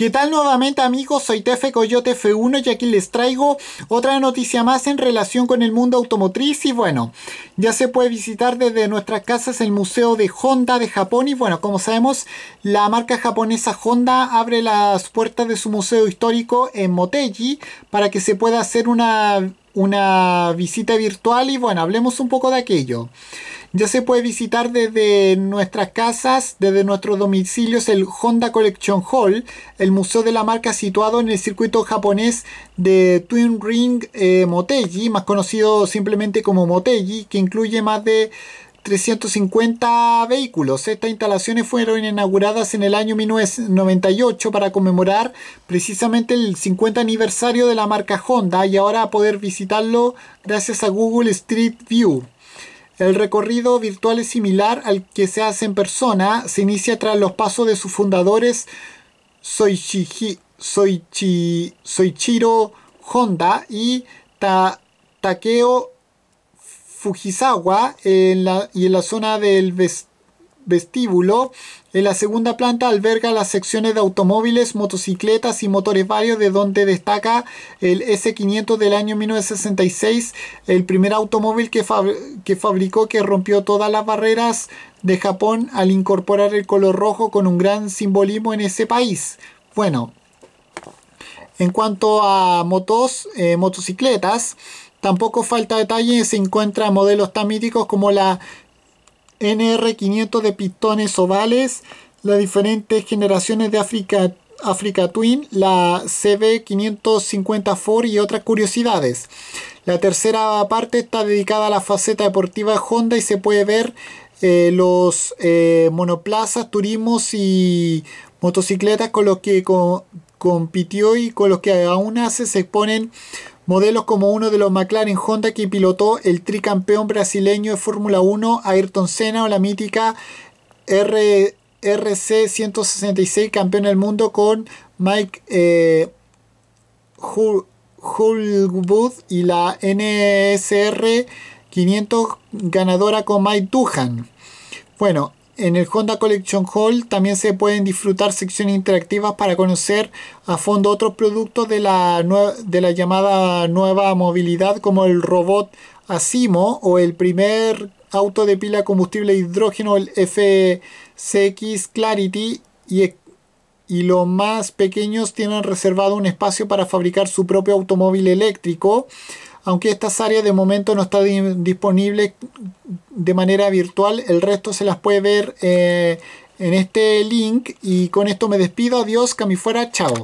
¿Qué tal nuevamente amigos? Soy Tefe Coyote F1 y aquí les traigo otra noticia más en relación con el mundo automotriz y bueno, ya se puede visitar desde nuestras casas el Museo de Honda de Japón y bueno, como sabemos, la marca japonesa Honda abre las puertas de su museo histórico en Motegi para que se pueda hacer una, una visita virtual y bueno, hablemos un poco de aquello. Ya se puede visitar desde nuestras casas, desde nuestros domicilios, el Honda Collection Hall, el museo de la marca situado en el circuito japonés de Twin Ring eh, Motegi, más conocido simplemente como Motegi, que incluye más de 350 vehículos. Estas instalaciones fueron inauguradas en el año 1998 para conmemorar precisamente el 50 aniversario de la marca Honda y ahora poder visitarlo gracias a Google Street View. El recorrido virtual es similar al que se hace en persona. Se inicia tras los pasos de sus fundadores Soichiro Honda y Takeo Fujisawa y en la zona del vestido vestíbulo. En la segunda planta alberga las secciones de automóviles, motocicletas y motores varios, de donde destaca el S500 del año 1966, el primer automóvil que, que fabricó que rompió todas las barreras de Japón al incorporar el color rojo con un gran simbolismo en ese país. Bueno, en cuanto a motos, eh, motocicletas, tampoco falta detalle, se encuentran modelos tan míticos como la NR500 de pistones ovales, las diferentes generaciones de Africa, Twin, la CB550 Ford y otras curiosidades. La tercera parte está dedicada a la faceta deportiva Honda y se puede ver eh, los eh, monoplazas, turismos y motocicletas con los que compitió y con los que aún hace se exponen modelos como uno de los McLaren Honda que pilotó el tricampeón brasileño de Fórmula 1 Ayrton Senna o la mítica RC166 campeón del mundo con Mike eh, y la NSR 500 ganadora con Mike Duhan. Bueno, en el Honda Collection Hall también se pueden disfrutar secciones interactivas para conocer a fondo otros productos de la, de la llamada nueva movilidad como el robot Asimo o el primer auto de pila combustible hidrógeno, el FCX Clarity y, y los más pequeños tienen reservado un espacio para fabricar su propio automóvil eléctrico. Aunque estas áreas de momento no están disponibles disponible de manera virtual, el resto se las puede ver eh, en este link. Y con esto me despido. Adiós, fuera. Chao.